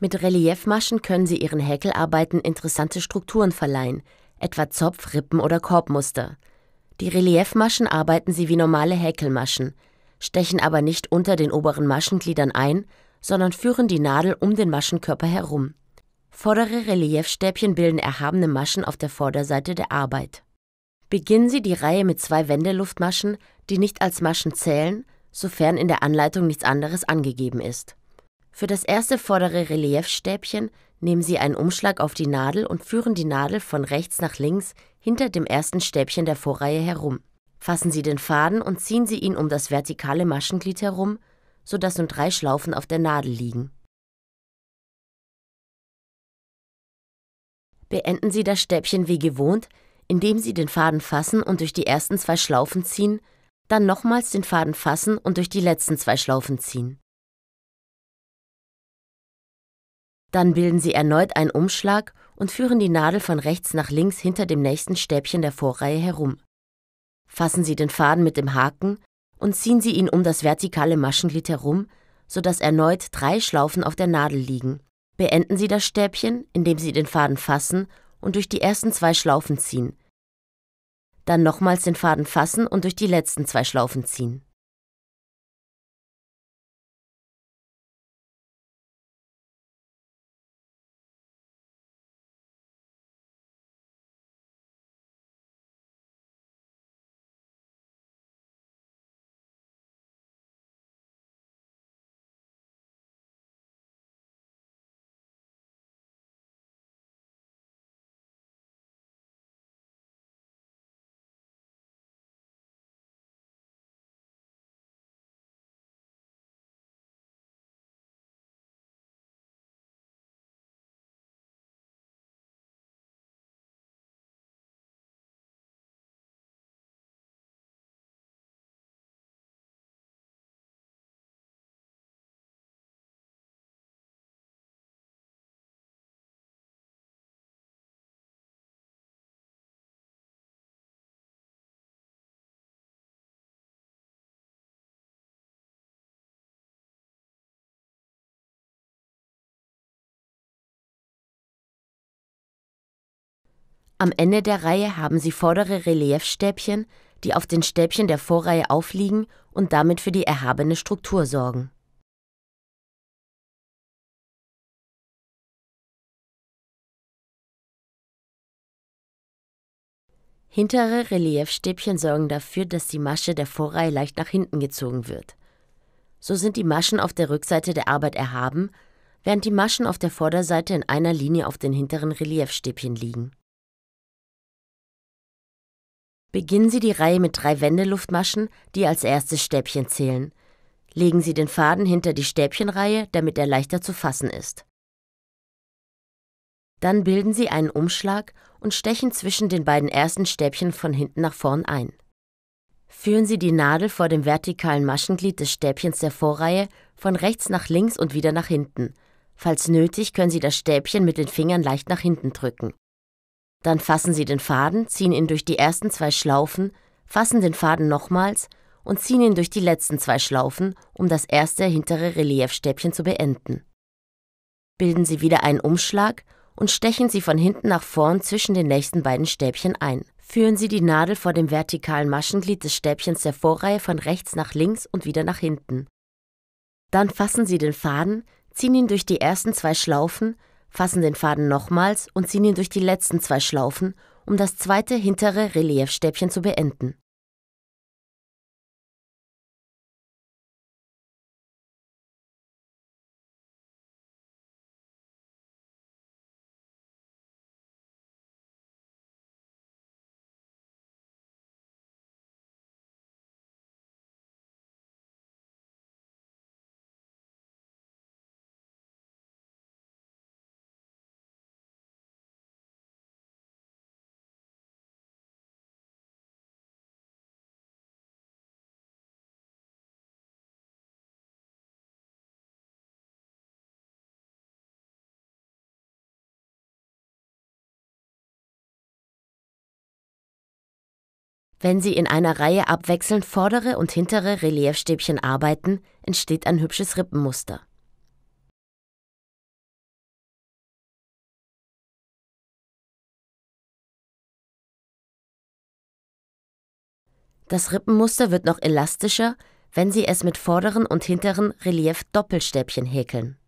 Mit Reliefmaschen können sie ihren Häkelarbeiten interessante Strukturen verleihen, etwa Zopf, Rippen oder Korbmuster. Die Reliefmaschen arbeiten sie wie normale Häkelmaschen, stechen aber nicht unter den oberen Maschengliedern ein, sondern führen die Nadel um den Maschenkörper herum. Vordere Reliefstäbchen bilden erhabene Maschen auf der Vorderseite der Arbeit. Beginnen Sie die Reihe mit zwei Wendeluftmaschen, die nicht als Maschen zählen, sofern in der Anleitung nichts anderes angegeben ist. Für das erste vordere Reliefstäbchen nehmen Sie einen Umschlag auf die Nadel und führen die Nadel von rechts nach links hinter dem ersten Stäbchen der Vorreihe herum. Fassen Sie den Faden und ziehen Sie ihn um das vertikale Maschenglied herum, sodass nun drei Schlaufen auf der Nadel liegen. Beenden Sie das Stäbchen wie gewohnt, indem Sie den Faden fassen und durch die ersten zwei Schlaufen ziehen, dann nochmals den Faden fassen und durch die letzten zwei Schlaufen ziehen. Dann bilden sie erneut einen Umschlag und führen die Nadel von rechts nach links hinter dem nächsten Stäbchen der Vorreihe herum. Fassen Sie den Faden mit dem Haken und ziehen Sie ihn um das vertikale Maschenglied herum, sodass erneut drei Schlaufen auf der Nadel liegen. Beenden Sie das Stäbchen, indem Sie den Faden fassen und durch die ersten zwei Schlaufen ziehen. Dann nochmals den Faden fassen und durch die letzten zwei Schlaufen ziehen. Am Ende der Reihe haben sie vordere Reliefstäbchen, die auf den Stäbchen der Vorreihe aufliegen und damit für die erhabene Struktur sorgen. Hintere Reliefstäbchen sorgen dafür, dass die Masche der Vorreihe leicht nach hinten gezogen wird. So sind die Maschen auf der Rückseite der Arbeit erhaben, während die Maschen auf der Vorderseite in einer Linie auf den hinteren Reliefstäbchen liegen Beginnen Sie die Reihe mit drei Wendeluftmaschen, die als erstes Stäbchen zählen. Legen Sie den Faden hinter die Stäbchenreihe, damit er leichter zu fassen ist. Dann bilden Sie einen Umschlag und stechen zwischen den beiden ersten Stäbchen von hinten nach vorn ein. Führen Sie die Nadel vor dem vertikalen Maschenglied des Stäbchens der Vorreihe von rechts nach links und wieder nach hinten. Falls nötig, können Sie das Stäbchen mit den Fingern leicht nach hinten drücken dann fassen Sie den Faden, ziehen ihn durch die ersten zwei Schlaufen, fassen den Faden nochmals und ziehen ihn durch die letzten zwei Schlaufen, um das erste hintere Reliefstäbchen zu beenden. Bilden Sie wieder einen Umschlag und stechen Sie von hinten nach vorn zwischen den nächsten beiden Stäbchen ein. Führen Sie die Nadel vor dem vertikalen Maschenglied des Stäbchens der Vorreihe von rechts nach links und wieder nach hinten. Dann fassen Sie den Faden, ziehen ihn durch die ersten zwei Schlaufen, fassen den Faden nochmals und ziehen ihn durch die letzten zwei Schlaufen, um das zweite hintere Reliefstäbchen zu beenden. Wenn Sie in einer Reihe abwechselnd vordere und hintere Reliefstäbchen arbeiten, entsteht ein hübsches Rippenmuster. Das Rippenmuster wird noch elastischer, wenn Sie es mit vorderen und hinteren Relief-Doppelstäbchen häkeln.